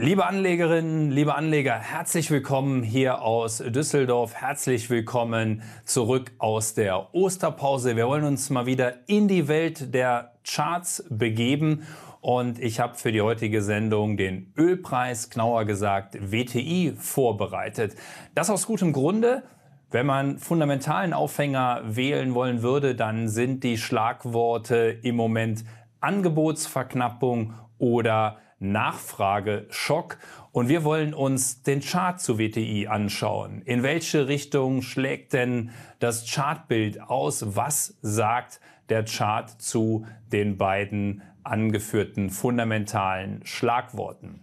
Liebe Anlegerinnen, liebe Anleger, herzlich willkommen hier aus Düsseldorf. Herzlich willkommen zurück aus der Osterpause. Wir wollen uns mal wieder in die Welt der Charts begeben. Und ich habe für die heutige Sendung den Ölpreis, genauer gesagt WTI, vorbereitet. Das aus gutem Grunde. Wenn man fundamentalen Aufhänger wählen wollen würde, dann sind die Schlagworte im Moment Angebotsverknappung oder Nachfrageschock. Und wir wollen uns den Chart zu WTI anschauen. In welche Richtung schlägt denn das Chartbild aus? Was sagt der Chart zu den beiden angeführten fundamentalen Schlagworten?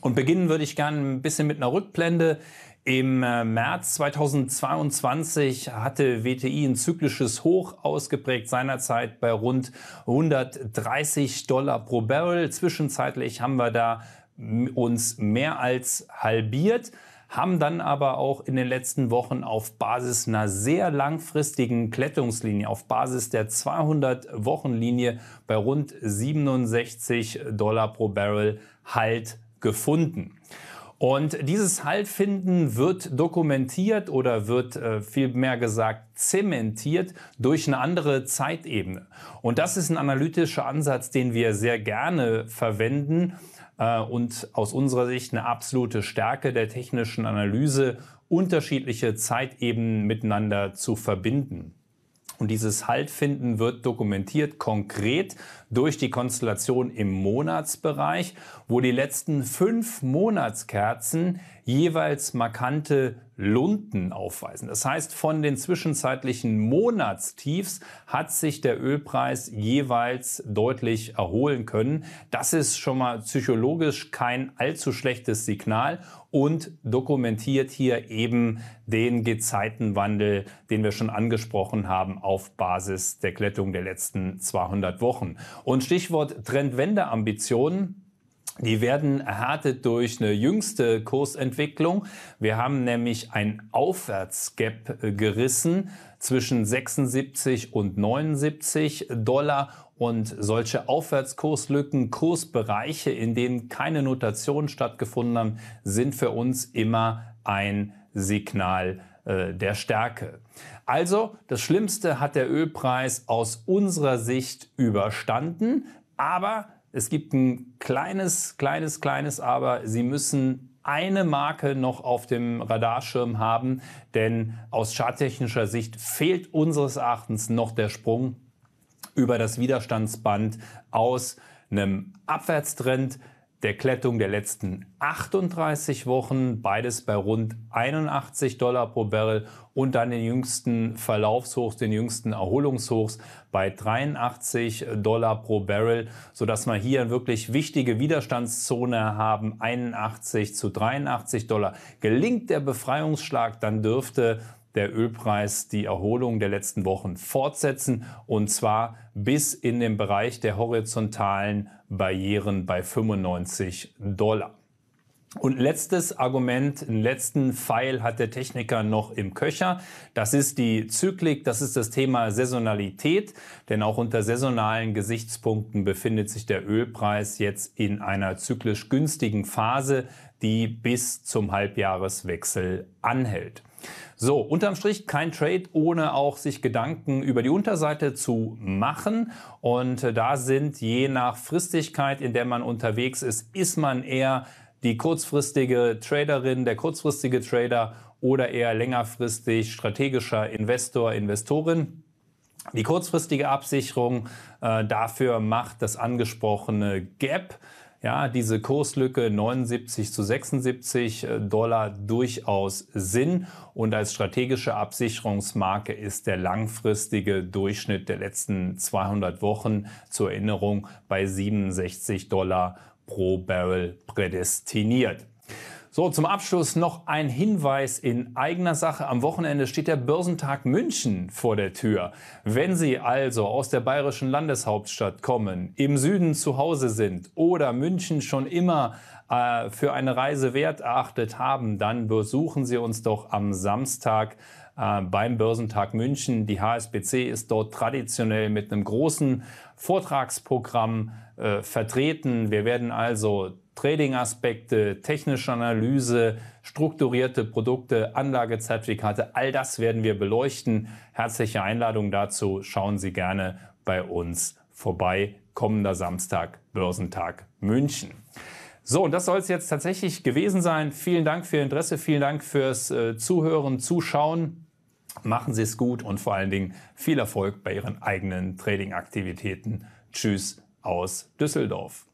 Und beginnen würde ich gerne ein bisschen mit einer Rückblende. Im äh, März 2022 hatte WTI ein zyklisches Hoch ausgeprägt, seinerzeit bei rund 130 Dollar pro Barrel. Zwischenzeitlich haben wir da uns mehr als halbiert haben dann aber auch in den letzten Wochen auf Basis einer sehr langfristigen Klettungslinie, auf Basis der 200-Wochen-Linie bei rund 67 Dollar pro Barrel Halt gefunden. Und dieses Haltfinden wird dokumentiert oder wird äh, vielmehr gesagt zementiert durch eine andere Zeitebene. Und das ist ein analytischer Ansatz, den wir sehr gerne verwenden äh, und aus unserer Sicht eine absolute Stärke der technischen Analyse, unterschiedliche Zeitebenen miteinander zu verbinden. Und dieses Haltfinden wird dokumentiert konkret durch die Konstellation im Monatsbereich, wo die letzten fünf Monatskerzen jeweils markante Lunden aufweisen. Das heißt, von den zwischenzeitlichen Monatstiefs hat sich der Ölpreis jeweils deutlich erholen können. Das ist schon mal psychologisch kein allzu schlechtes Signal und dokumentiert hier eben den Gezeitenwandel, den wir schon angesprochen haben, auf Basis der Klettung der letzten 200 Wochen. Und Stichwort Trendwende-Ambitionen die werden erhärtet durch eine jüngste Kursentwicklung. Wir haben nämlich ein Aufwärtsgap äh, gerissen zwischen 76 und 79 Dollar und solche Aufwärtskurslücken, Kursbereiche, in denen keine Notationen stattgefunden haben, sind für uns immer ein Signal äh, der Stärke. Also, das Schlimmste hat der Ölpreis aus unserer Sicht überstanden, aber es gibt ein kleines, kleines, kleines Aber. Sie müssen eine Marke noch auf dem Radarschirm haben, denn aus charttechnischer Sicht fehlt unseres Erachtens noch der Sprung über das Widerstandsband aus einem Abwärtstrend der Klettung der letzten 38 Wochen, beides bei rund 81 Dollar pro Barrel und dann den jüngsten Verlaufshochs, den jüngsten Erholungshochs bei 83 Dollar pro Barrel, sodass wir hier wirklich wichtige Widerstandszone haben, 81 zu 83 Dollar. Gelingt der Befreiungsschlag, dann dürfte der Ölpreis die Erholung der letzten Wochen fortsetzen und zwar bis in den Bereich der horizontalen Barrieren bei 95 Dollar. Und letztes Argument, letzten Pfeil hat der Techniker noch im Köcher. Das ist die Zyklik, das ist das Thema Saisonalität. Denn auch unter saisonalen Gesichtspunkten befindet sich der Ölpreis jetzt in einer zyklisch günstigen Phase, die bis zum Halbjahreswechsel anhält. So, unterm Strich kein Trade, ohne auch sich Gedanken über die Unterseite zu machen. Und äh, da sind je nach Fristigkeit, in der man unterwegs ist, ist man eher die kurzfristige Traderin, der kurzfristige Trader oder eher längerfristig strategischer Investor, Investorin. Die kurzfristige Absicherung äh, dafür macht das angesprochene Gap ja, diese Kurslücke 79 zu 76 äh, Dollar durchaus Sinn. Und als strategische Absicherungsmarke ist der langfristige Durchschnitt der letzten 200 Wochen zur Erinnerung bei 67 Dollar pro Barrel prädestiniert. So, zum Abschluss noch ein Hinweis in eigener Sache. Am Wochenende steht der Börsentag München vor der Tür. Wenn Sie also aus der bayerischen Landeshauptstadt kommen, im Süden zu Hause sind oder München schon immer äh, für eine Reise wert erachtet haben, dann besuchen Sie uns doch am Samstag äh, beim Börsentag München. Die HSBC ist dort traditionell mit einem großen Vortragsprogramm äh, vertreten. Wir werden also Trading-Aspekte, technische Analyse, strukturierte Produkte, Anlagezertifikate, all das werden wir beleuchten. Herzliche Einladung dazu. Schauen Sie gerne bei uns vorbei. Kommender Samstag, Börsentag München. So, und das soll es jetzt tatsächlich gewesen sein. Vielen Dank für Ihr Interesse, vielen Dank fürs äh, Zuhören, Zuschauen. Machen Sie es gut und vor allen Dingen viel Erfolg bei Ihren eigenen Trading-Aktivitäten. Tschüss aus Düsseldorf.